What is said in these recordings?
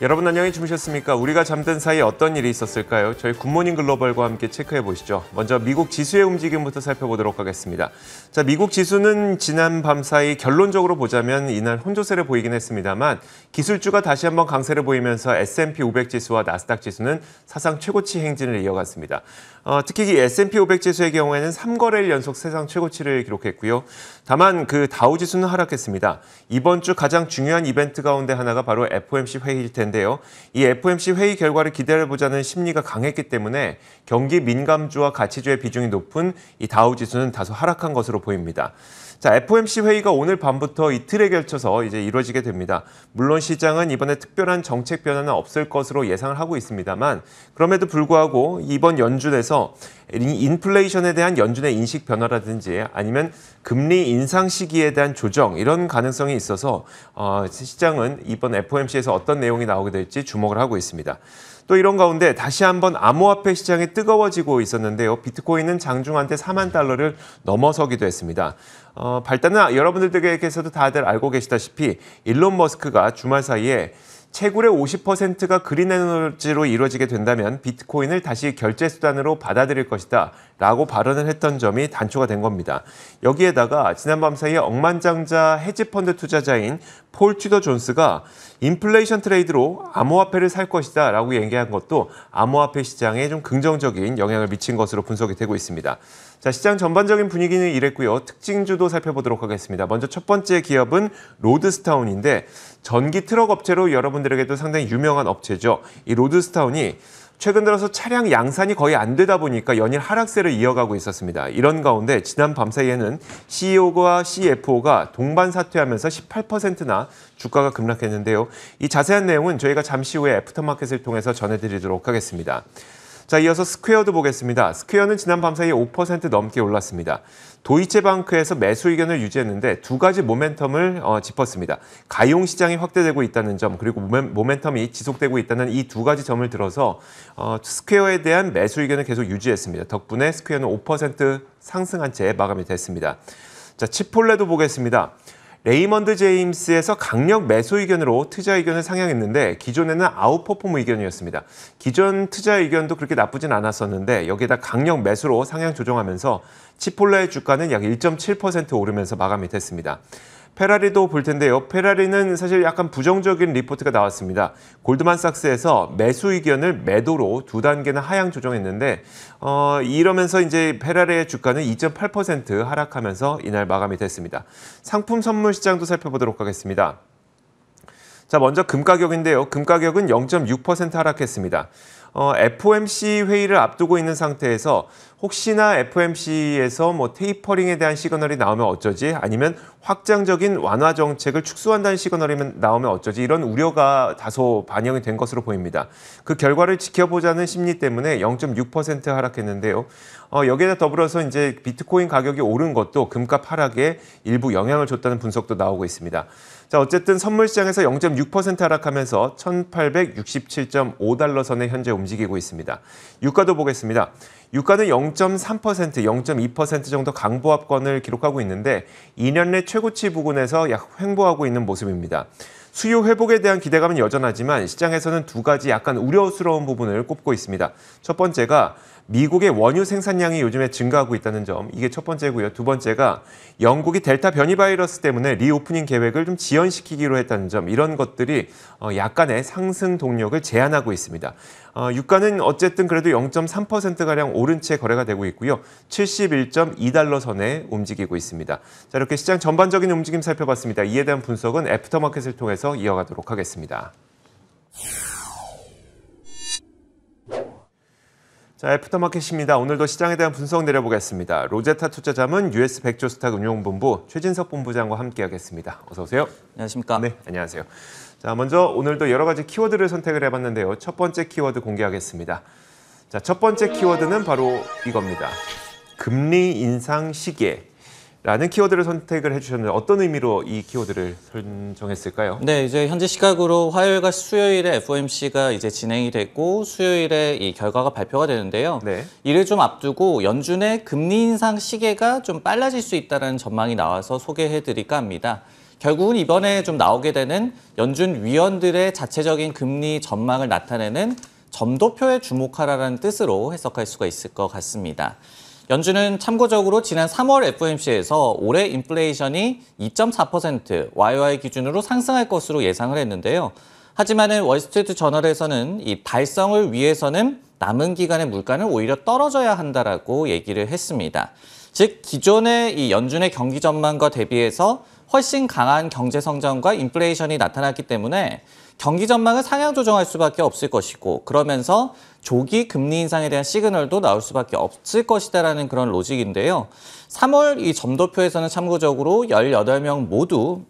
여러분 안녕히 주무셨습니까? 우리가 잠든 사이 에 어떤 일이 있었을까요? 저희 굿모닝 글로벌과 함께 체크해 보시죠. 먼저 미국 지수의 움직임부터 살펴보도록 하겠습니다. 자, 미국 지수는 지난 밤 사이 결론적으로 보자면 이날 혼조세를 보이긴 했습니다만 기술주가 다시 한번 강세를 보이면서 S&P 500 지수와 나스닥 지수는 사상 최고치 행진을 이어갔습니다. 어, 특히 이 S&P 500 지수의 경우에는 3거래일 연속 세상 최고치를 기록했고요. 다만 그 다우 지수는 하락했습니다. 이번 주 가장 중요한 이벤트 가운데 하나가 바로 FOMC 회의일 텐데 문데요이 FOMC 회의 결과를 기대해보자는 심리가 강했기 때문에 경기 민감주와 가치주의 비중이 높은 이 다우 지수는 다소 하락한 것으로 보입니다. 자, FOMC 회의가 오늘 밤부터 이틀에 걸쳐서 이제 이루어지게 됩니다. 물론 시장은 이번에 특별한 정책 변화는 없을 것으로 예상을 하고 있습니다만 그럼에도 불구하고 이번 연준에서 인플레이션에 대한 연준의 인식 변화라든지 아니면 금리 인상 시기에 대한 조정 이런 가능성이 있어서 어, 시장은 이번 FOMC에서 어떤 내용이 나오게 될지 주목을 하고 있습니다. 또 이런 가운데 다시 한번 암호화폐 시장이 뜨거워지고 있었는데요. 비트코인은 장중한테 4만 달러를 넘어서기도 했습니다. 어, 발단은 여러분들께서도 다들 알고 계시다시피 일론 머스크가 주말 사이에 채굴의 50%가 그린 에너지로 이루어지게 된다면 비트코인을 다시 결제 수단으로 받아들일 것이다 라고 발언을 했던 점이 단초가 된 겁니다. 여기에다가 지난밤 사이에 억만장자 헤지펀드 투자자인 폴 튜더 존스가 인플레이션 트레이드로 암호화폐를 살 것이다 라고 얘기한 것도 암호화폐 시장에 좀 긍정적인 영향을 미친 것으로 분석이 되고 있습니다. 자, 시장 전반적인 분위기는 이랬고요. 특징주도 살펴보도록 하겠습니다. 먼저 첫 번째 기업은 로드스타운인데 전기 트럭 업체로 여러분들에게도 상당히 유명한 업체죠. 이 로드스타운이 최근 들어서 차량 양산이 거의 안 되다 보니까 연일 하락세를 이어가고 있었습니다. 이런 가운데 지난 밤사이에는 CEO와 CFO가 동반 사퇴하면서 18%나 주가가 급락했는데요. 이 자세한 내용은 저희가 잠시 후에 애프터마켓을 통해서 전해드리도록 하겠습니다. 자, 이어서 스퀘어도 보겠습니다. 스퀘어는 지난 밤사이 에5% 넘게 올랐습니다. 도이체방크에서 매수 의견을 유지했는데 두 가지 모멘텀을 어, 짚었습니다. 가용 시장이 확대되고 있다는 점 그리고 모멘텀이 지속되고 있다는 이 두 가지 점을 들어서 어, 스퀘어에 대한 매수 의견을 계속 유지했습니다. 덕분에 스퀘어는 5% 상승한 채 마감이 됐습니다. 자, 치폴레도 보겠습니다. 레이먼드 제임스에서 강력 매수 의견으로 투자 의견을 상향했는데 기존에는 아웃퍼포머 의견이었습니다. 기존 투자 의견도 그렇게 나쁘진 않았었는데 여기에다 강력 매수로 상향 조정하면서 치폴라의 주가는 약 1.7% 오르면서 마감이 됐습니다. 페라리도 볼 텐데요. 페라리는 사실 약간 부정적인 리포트가 나왔습니다. 골드만삭스에서 매수 의견을 매도로 두단계는 하향 조정했는데 어, 이러면서 이제 페라리의 주가는 2.8% 하락하면서 이날 마감이 됐습니다. 상품 선물 시장도 살펴보도록 하겠습니다. 자, 먼저 금 가격인데요. 금 가격은 0.6% 하락했습니다. 어, FOMC 회의를 앞두고 있는 상태에서 혹시나 FOMC에서 뭐 테이퍼링에 대한 시그널이 나오면 어쩌지 아니면 확장적인 완화 정책을 축소한다는 시그널이 나오면 어쩌지 이런 우려가 다소 반영이 된 것으로 보입니다. 그 결과를 지켜보자는 심리 때문에 0.6% 하락했는데요. 어, 여기에 더불어서 이제 비트코인 가격이 오른 것도 금값 하락에 일부 영향을 줬다는 분석도 나오고 있습니다. 자, 어쨌든 선물 시장에서 0.6% 하락하면서 1867.5달러 선에 현재 움직이고 있습니다. 유가도 보겠습니다. 유가는 0.3%, 0.2% 정도 강보합권을 기록하고 있는데 2년 내 최고치 부근에서 약 횡보하고 있는 모습입니다. 수요 회복에 대한 기대감은 여전하지만 시장에서는 두 가지 약간 우려스러운 부분을 꼽고 있습니다. 첫 번째가 미국의 원유 생산량이 요즘에 증가하고 있다는 점, 이게 첫 번째고요. 두 번째가 영국이 델타 변이 바이러스 때문에 리오프닝 계획을 좀 지연시키기로 했다는 점, 이런 것들이 어, 약간의 상승 동력을 제한하고 있습니다. 어, 유가는 어쨌든 그래도 0.3%가량 오른 채 거래가 되고 있고요. 71.2달러 선에 움직이고 있습니다. 자, 이렇게 시장 전반적인 움직임 살펴봤습니다. 이에 대한 분석은 애프터마켓을 통해서 이어가도록 하겠습니다. 자, 애프터마켓입니다. 오늘도 시장에 대한 분석 내려보겠습니다. 로제타 투자자문 US 백조 스탁 운용본부 최진석 본부장과 함께하겠습니다. 어서 오세요. 안녕하십니까? 네, 안녕하세요. 자, 먼저 오늘도 여러 가지 키워드를 선택을 해봤는데요. 첫 번째 키워드 공개하겠습니다. 자, 첫 번째 키워드는 바로 이겁니다. 금리 인상 시기에 라는 키워드를 선택을 해주셨는데 어떤 의미로 이 키워드를 선정했을까요? 네, 이제 현재 시각으로 화요일과 수요일에 FOMC가 이제 진행이 되고 수요일에 이 결과가 발표가 되는데요. 네. 이를 좀 앞두고 연준의 금리 인상 시계가 좀 빨라질 수 있다는 전망이 나와서 소개해드릴까 합니다. 결국은 이번에 좀 나오게 되는 연준 위원들의 자체적인 금리 전망을 나타내는 점도표에 주목하라는 뜻으로 해석할 수가 있을 것 같습니다. 연준은 참고적으로 지난 3월 FOMC에서 올해 인플레이션이 2.4% YOY 기준으로 상승할 것으로 예상을 했는데요. 하지만 월스트리트 저널에서는 이 달성을 위해서는 남은 기간의 물가는 오히려 떨어져야 한다라고 얘기를 했습니다. 즉 기존의 이 연준의 경기 전망과 대비해서 훨씬 강한 경제 성장과 인플레이션이 나타났기 때문에 경기 전망을 상향 조정할 수밖에 없을 것이고 그러면서 조기 금리 인상에 대한 시그널도 나올 수밖에 없을 것이다라는 그런 로직인데요. 3월 이 점도표에서는 참고적으로 18명 모두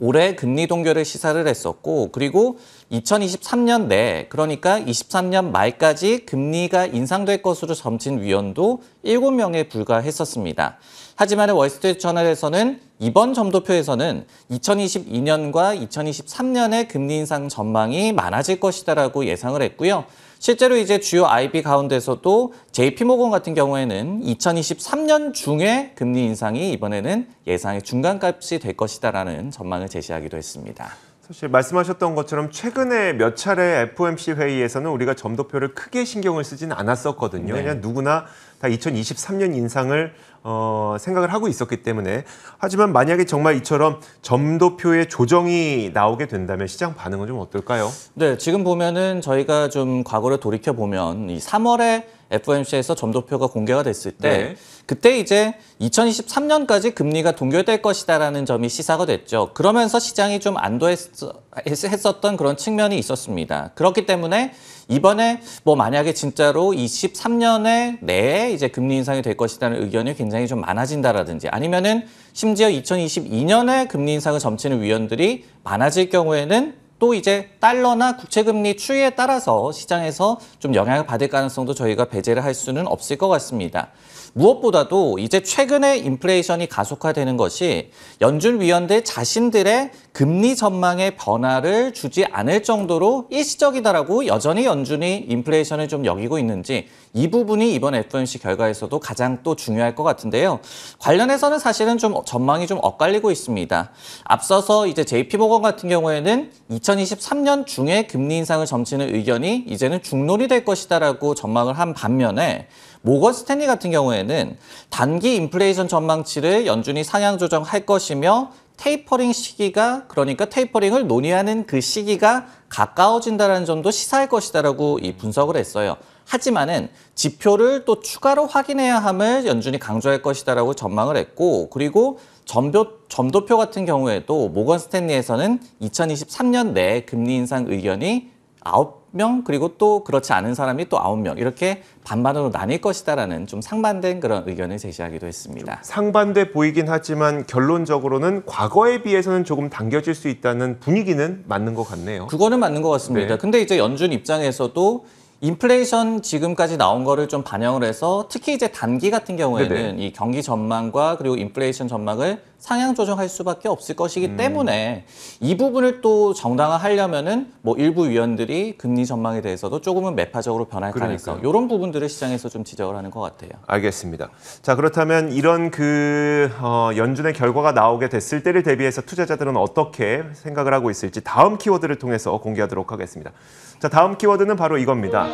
올해 금리 동결을 시사를 했었고 그리고 2023년 내 그러니까 23년 말까지 금리가 인상될 것으로 점친 위원도 7명에 불과했었습니다. 하지만 월스트리트 저널에서는 이번 점도표에서는 2022년과 2023년의 금리 인상 전망이 많아질 것이다라고 예상을 했고요. 실제로 이제 주요 IB 가운데서도 JP모건 같은 경우에는 2023년 중에 금리 인상이 이번에는 예상의 중간값이 될 것이다라는 전망을 제시하기도 했습니다. 사실 말씀하셨던 것처럼 최근에 몇 차례 FOMC 회의에서는 우리가 점도표를 크게 신경을 쓰진 않았었거든요. 네. 그냥 누구나 다 2023년 인상을 어, 생각을 하고 있었기 때문에 하지만 만약에 정말 이처럼 점도표의 조정이 나오게 된다면 시장 반응은 좀 어떨까요? 네, 지금 보면은 저희가 좀 과거를 돌이켜 보면 이 3월에 FOMC에서 점도표가 공개가 됐을 때 네. 그때 이제 2023년까지 금리가 동결될 것이다라는 점이 시사가 됐죠. 그러면서 시장이 좀 안도했었던 그런 측면이 있었습니다. 그렇기 때문에 이번에 뭐 만약에 진짜로 23년에 내에 이제 금리 인상이 될 것이라는 의견이 굉장히 좀 많아진다라든지 아니면은 심지어 2022년에 금리 인상을 점치는 위원들이 많아질 경우에는 또 이제 달러나 국채금리 추이에 따라서 시장에서 좀 영향을 받을 가능성도 저희가 배제를 할 수는 없을 것 같습니다. 무엇보다도 이제 최근에 인플레이션이 가속화되는 것이 연준위원들 자신들의 금리 전망의 변화를 주지 않을 정도로 일시적이다라고 여전히 연준이 인플레이션을 좀 여기고 있는지 이 부분이 이번 FOMC 결과에서도 가장 또 중요할 것 같은데요. 관련해서는 사실은 좀 전망이 좀 엇갈리고 있습니다. 앞서서 이제 JP모건 같은 경우에는 2023년 중에 금리 인상을 점치는 의견이 이제는 중론이 될 것이다라고 전망을 한 반면에 모건 스탠리 같은 경우에는 단기 인플레이션 전망치를 연준이 상향 조정할 것이며 테이퍼링 시기가 그러니까 테이퍼링을 논의하는 그 시기가 가까워진다는 점도 시사할 것이다라고 이 분석을 했어요. 하지만은 지표를 또 추가로 확인해야 함을 연준이 강조할 것이다라고 전망을 했고 그리고 점표, 점도표 같은 경우에도 모건 스탠리에서는 2023년 내 금리 인상 의견이 아홉 명 그리고 또 그렇지 않은 사람이 또9명 이렇게 반반으로 나뉠 것이다라는 좀 상반된 그런 의견을 제시하기도 했습니다. 상반돼 보이긴 하지만 결론적으로는 과거에 비해서는 조금 당겨질 수 있다는 분위기는 맞는 것 같네요. 그거는 맞는 것 같습니다. 네. 근데 이제 연준 입장에서도 인플레이션 지금까지 나온 거를 좀 반영을 해서 특히 이제 단기 같은 경우에는 네네. 네. 이 경기 전망과 그리고 인플레이션 전망을 상향 조정할 수밖에 없을 것이기 음. 때문에 이 부분을 또 정당화하려면은 뭐 일부 위원들이 금리 전망에 대해서도 조금은 매파적으로 변할 가능성 이런 부분들을 시장에서 좀 지적을 하는 것 같아요. 알겠습니다. 자 그렇다면 이런 그 어, 연준의 결과가 나오게 됐을 때를 대비해서 투자자들은 어떻게 생각을 하고 있을지 다음 키워드를 통해서 공개하도록 하겠습니다. 자 다음 키워드는 바로 이겁니다.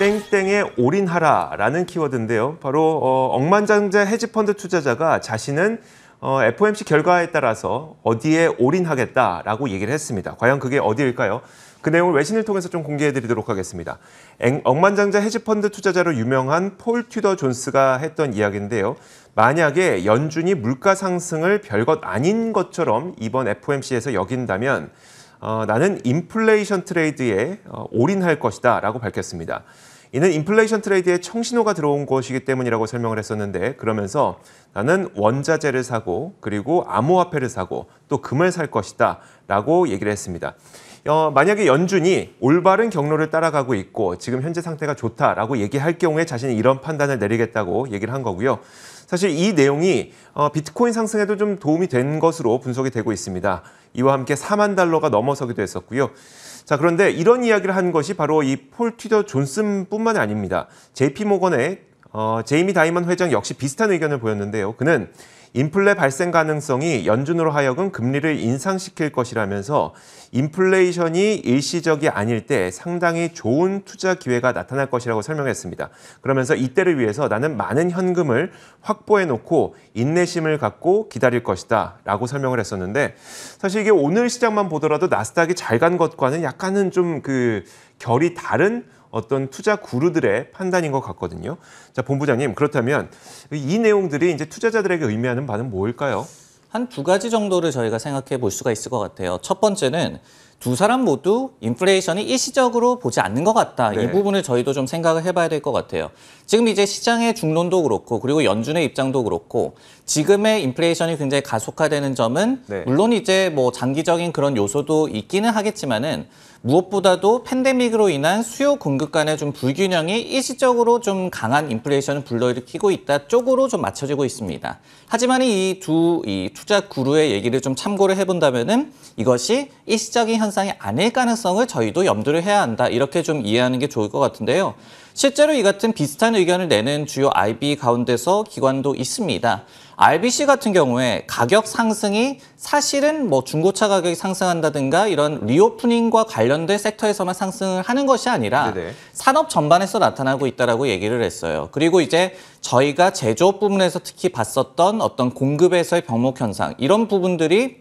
땡땡에 올인하라라는 키워드인데요. 바로 어, 억만장자 헤지펀드 투자자가 자신은 어, FOMC 결과에 따라서 어디에 올인하겠다라고 얘기를 했습니다. 과연 그게 어디일까요? 그 내용을 외신을 통해서 좀 공개해드리도록 하겠습니다. 앵, 억만장자 헤지펀드 투자자로 유명한 폴 튜더 존스가 했던 이야기인데요. 만약에 연준이 물가 상승을 별것 아닌 것처럼 이번 FOMC에서 여긴다면 어, 나는 인플레이션 트레이드에 어, 올인할 것이다 라고 밝혔습니다. 이는 인플레이션 트레이드에 청신호가 들어온 것이기 때문이라고 설명을 했었는데 그러면서 나는 원자재를 사고 그리고 암호화폐를 사고 또 금을 살 것이다 라고 얘기를 했습니다. 어, 만약에 연준이 올바른 경로를 따라가고 있고 지금 현재 상태가 좋다라고 얘기할 경우에 자신이 이런 판단을 내리겠다고 얘기를 한 거고요. 사실 이 내용이 어, 비트코인 상승에도 좀 도움이 된 것으로 분석이 되고 있습니다. 이와 함께 4만 달러가 넘어서기도 했었고요. 자, 그런데 이런 이야기를 한 것이 바로 이 폴 튜더 존슨뿐만이 아닙니다. JP 모건의 어, 제이미 다이먼 회장 역시 비슷한 의견을 보였는데요. 그는 인플레 발생 가능성이 연준으로 하여금 금리를 인상시킬 것이라면서 인플레이션이 일시적이 아닐 때 상당히 좋은 투자 기회가 나타날 것이라고 설명했습니다. 그러면서 이때를 위해서 나는 많은 현금을 확보해 놓고 인내심을 갖고 기다릴 것이다 라고 설명을 했었는데 사실 이게 오늘 시장만 보더라도 나스닥이 잘 간 것과는 약간은 좀 그 결이 다른 어떤 투자 구루들의 판단인 것 같거든요. 자, 본부장님, 그렇다면 이 내용들이 이제 투자자들에게 의미하는 바는 뭘까요? 한 두 가지 정도를 저희가 생각해 볼 수가 있을 것 같아요. 첫 번째는 두 사람 모두 인플레이션이 일시적으로 보지 않는 것 같다. 네. 이 부분을 저희도 좀 생각을 해봐야 될 것 같아요. 지금 이제 시장의 중론도 그렇고 그리고 연준의 입장도 그렇고 지금의 인플레이션이 굉장히 가속화되는 점은 네. 물론 이제 뭐 장기적인 그런 요소도 있기는 하겠지만은 무엇보다도 팬데믹으로 인한 수요 공급 간의 좀 불균형이 일시적으로 좀 강한 인플레이션을 불러일으키고 있다 쪽으로 좀 맞춰지고 있습니다. 하지만 이 두이 이 투자 구루의 얘기를 좀 참고를 해본다면은 이것이 일시적인 현상이 아닐 가능성을 저희도 염두를 해야 한다 이렇게 좀 이해하는 게 좋을 것 같은데요. 실제로 이 같은 비슷한 의견을 내는 주요 IB 가운데서 기관도 있습니다. RBC 같은 경우에 가격 상승이 사실은 뭐 중고차 가격이 상승한다든가 이런 리오프닝과 관련된 섹터에서만 상승을 하는 것이 아니라 네네. 산업 전반에서 나타나고 있다라고 얘기를 했어요. 그리고 이제 저희가 제조업 부분에서 특히 봤었던 어떤 공급에서의 병목 현상 이런 부분들이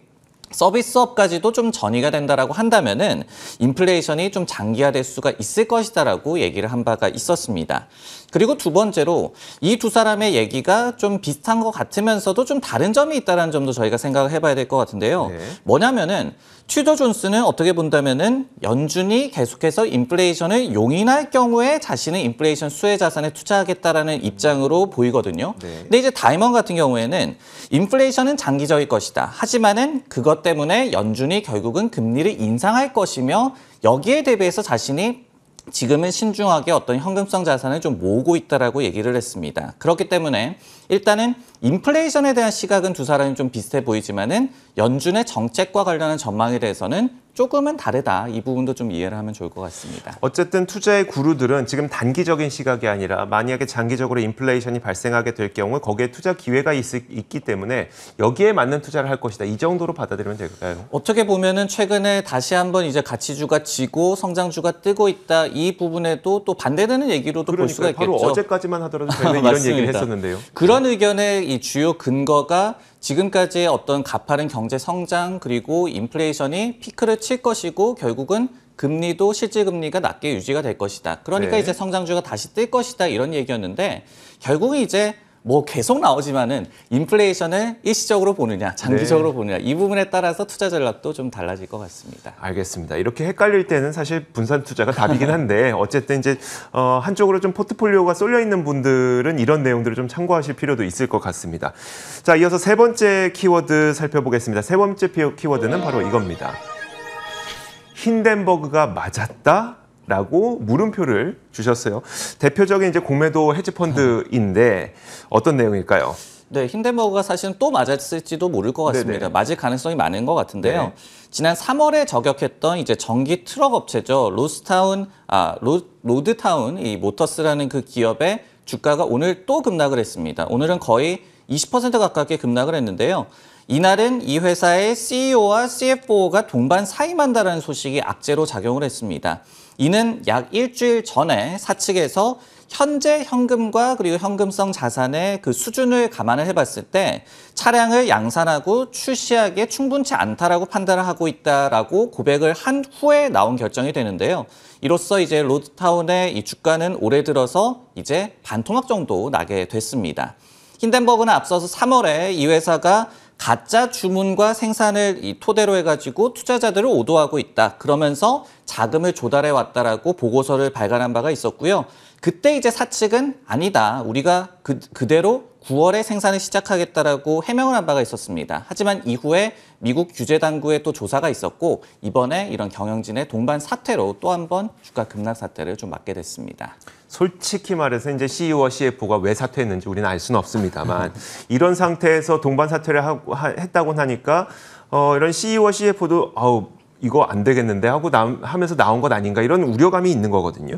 서비스업까지도 좀 전이가 된다라고 한다면은 인플레이션이 좀 장기화될 수가 있을 것이다라고 얘기를 한 바가 있었습니다. 그리고 두 번째로 이 두 사람의 얘기가 좀 비슷한 것 같으면서도 좀 다른 점이 있다는 점도 저희가 생각을 해봐야 될 것 같은데요. 네. 뭐냐면은 튜저 존스는 어떻게 본다면은 연준이 계속해서 인플레이션을 용인할 경우에 자신은 인플레이션 수혜 자산에 투자하겠다라는 입장으로 보이거든요. 네. 근데 이제 다이먼 같은 경우에는 인플레이션은 장기적일 것이다. 하지만은 그것 때문에 연준이 결국은 금리를 인상할 것이며 여기에 대비해서 자신이 지금은 신중하게 어떤 현금성 자산을 좀 모으고 있다라고 얘기를 했습니다. 그렇기 때문에 일단은 인플레이션에 대한 시각은 두 사람이 좀 비슷해 보이지만은 연준의 정책과 관련한 전망에 대해서는 조금은 다르다. 이 부분도 좀 이해를 하면 좋을 것 같습니다. 어쨌든 투자의 구루들은 지금 단기적인 시각이 아니라 만약에 장기적으로 인플레이션이 발생하게 될 경우 거기에 투자 기회가 있, 기 때문에 여기에 맞는 투자를 할 것이다. 이 정도로 받아들이면 될까요? 어떻게 보면은 최근에 다시 한번 이제 가치주가 지고 성장주가 뜨고 있다. 이 부분에도 또 반대되는 얘기로도 그러니까요. 볼 수가 있겠죠. 바로 어제까지만 하더라도 저희는 이런 얘기를 했었는데요. 그런 이런 의견의 이 주요 근거가 지금까지의 어떤 가파른 경제 성장 그리고 인플레이션이 피크를 칠 것이고 결국은 금리도 실제 금리가 낮게 유지가 될 것이다. 그러니까 네. 이제 성장주가 다시 뜰 것이다 이런 얘기였는데 결국은 이제 뭐 계속 나오지만은 인플레이션을 일시적으로 보느냐 장기적으로 네. 보느냐 이 부분에 따라서 투자 전략도 좀 달라질 것 같습니다. 알겠습니다. 이렇게 헷갈릴 때는 사실 분산 투자가 답이긴 한데 어쨌든 이제 어, 한쪽으로 좀 포트폴리오가 쏠려 있는 분들은 이런 내용들을 좀 참고하실 필요도 있을 것 같습니다. 자 이어서 세 번째 키워드 살펴보겠습니다. 세 번째 키워드는 바로 이겁니다. 힌덴버그가 맞았다 라고 물음표를 주셨어요. 대표적인 이제 공매도 헤지펀드인데 어떤 내용일까요? 네, 힌덴버그가 사실은 또 맞았을지도 모를 것 같습니다. 네네. 맞을 가능성이 많은 것 같은데요. 네. 지난 3월에 저격했던 이제 전기 트럭 업체죠. 로스타운, 아, 로, 로드타운 이 모터스라는 그 기업의 주가가 오늘 또 급락을 했습니다. 오늘은 거의 20% 가깝게 급락을 했는데요. 이날은 이 회사의 CEO와 CFO가 동반 사임한다라는 소식이 악재로 작용을 했습니다. 이는 약 일주일 전에 사측에서 현재 현금과 그리고 현금성 자산의 그 수준을 감안을 해봤을 때 차량을 양산하고 출시하기에 충분치 않다라고 판단을 하고 있다라고 고백을 한 후에 나온 결정이 되는데요. 이로써 이제 로드타운의 이 주가는 올해 들어서 이제 반토막 정도 나게 됐습니다. 힌덴버그는 앞서서 3월에 이 회사가 가짜 주문과 생산을 토대로 해가지고 투자자들을 오도하고 있다. 그러면서 자금을 조달해 왔다라고 보고서를 발간한 바가 있었고요. 그때 이제 사측은 아니다. 우리가 그, 그대로 9월에 생산을 시작하겠다라고 해명을 한 바가 있었습니다. 하지만 이후에 미국 규제 당국의 또 조사가 있었고 이번에 이런 경영진의 동반 사태로 또 한 번 주가 급락 사태를 좀 맞게 됐습니다. 솔직히 말해서 이제 CEO와 CFO가 왜 사퇴했는지 우리는 알 수는 없습니다만 이런 상태에서 동반 사퇴를 하고 했다고 하니까 어, 이런 CEO와 CFO도 아우 이거 안 되겠는데 하고 나, 하면서 나온 것 아닌가 이런 우려감이 있는 거거든요.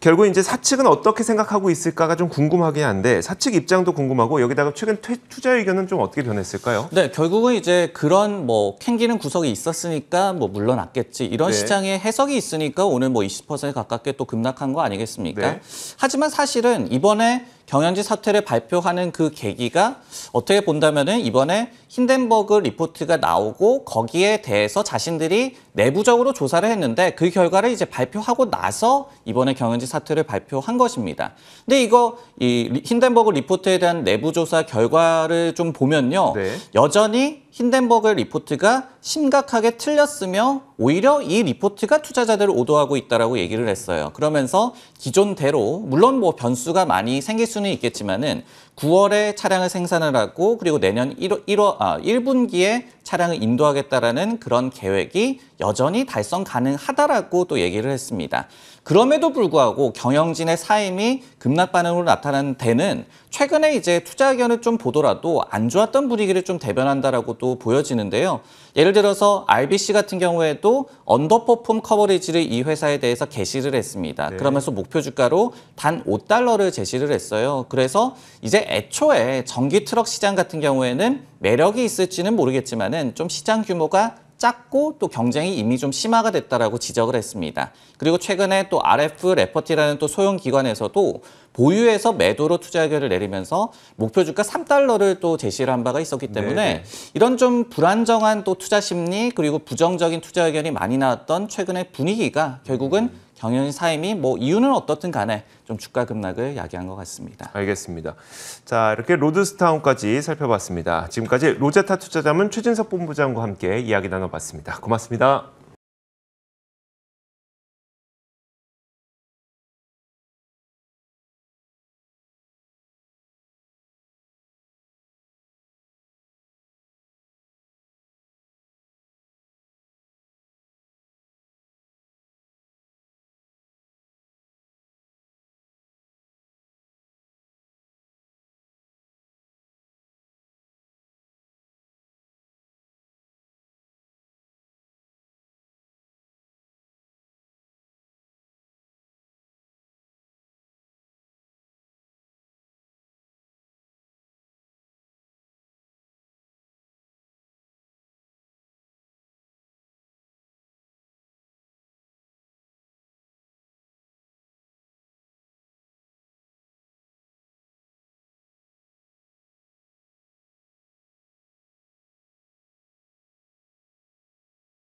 결국 이제 사측은 어떻게 생각하고 있을까가 좀 궁금하긴 한데 사측 입장도 궁금하고 여기다가 최근 퇴, 투자 의견은 좀 어떻게 변했을까요? 네, 결국은 이제 그런 뭐 캥기는 구석이 있었으니까 뭐 물러났겠지 이런 네. 시장의 해석이 있으니까 오늘 뭐20% 가깝게 또 급락한 거 아니겠습니까? 네. 하지만 사실은 이번에 경영지 사태를 발표하는 그 계기가 어떻게 본다면은 이번에 힌덴버그 리포트가 나오고 거기에 대해서 자신들이 내부적으로 조사를 했는데 그 결과를 이제 발표하고 나서 이번에 경영지 사태를 발표한 것입니다. 근데 이거 이 힌덴버그 리포트에 대한 내부 조사 결과를 좀 보면요. 네. 여전히 힌덴버그 리포트가 심각하게 틀렸으며 오히려 이 리포트가 투자자들을 오도하고 있다라고 얘기를 했어요. 그러면서 기존대로 물론 뭐 변수가 많이 생길 수는 있겠지만은 9월에 차량을 생산을 하고 그리고 내년 1월, 1월 아, 1분기에 차량을 인도하겠다라는 그런 계획이 여전히 달성 가능하다라고 또 얘기를 했습니다. 그럼에도 불구하고 경영진의 사임이 급락 반응으로 나타난 데는 최근에 이제 투자 의견을 좀 보더라도 안 좋았던 분위기를 좀 대변한다라고 것도 보여지는데요. 예를 들어서 RBC 같은 경우에도 언더퍼폼 커버리지를 이 회사에 대해서 게시를 했습니다. 네. 그러면서 목표 주가로 단 5달러를 제시를 했어요. 그래서 이제 애초에 전기 트럭 시장 같은 경우에는 매력이 있을지는 모르겠지만은 좀 시장 규모가 작고 또 경쟁이 이미 좀 심화가 됐다라고 지적을 했습니다. 그리고 최근에 또 RF 레퍼티라는 또 소형 기관에서도 보유에서 매도로 투자 의견을 내리면서 목표 주가 3달러를 또 제시를 한 바가 있었기 네, 때문에 네네. 이런 좀 불안정한 또 투자 심리 그리고 부정적인 투자 의견이 많이 나왔던 최근의 분위기가 결국은 음. 경영 사임이 뭐 이유는 어떻든 간에 좀 주가 급락을 야기한 것 같습니다. 알겠습니다. 자 이렇게 로드스타운까지 살펴봤습니다. 지금까지 로제타 투자자문 최진석 본부장과 함께 이야기 나눠봤습니다. 고맙습니다.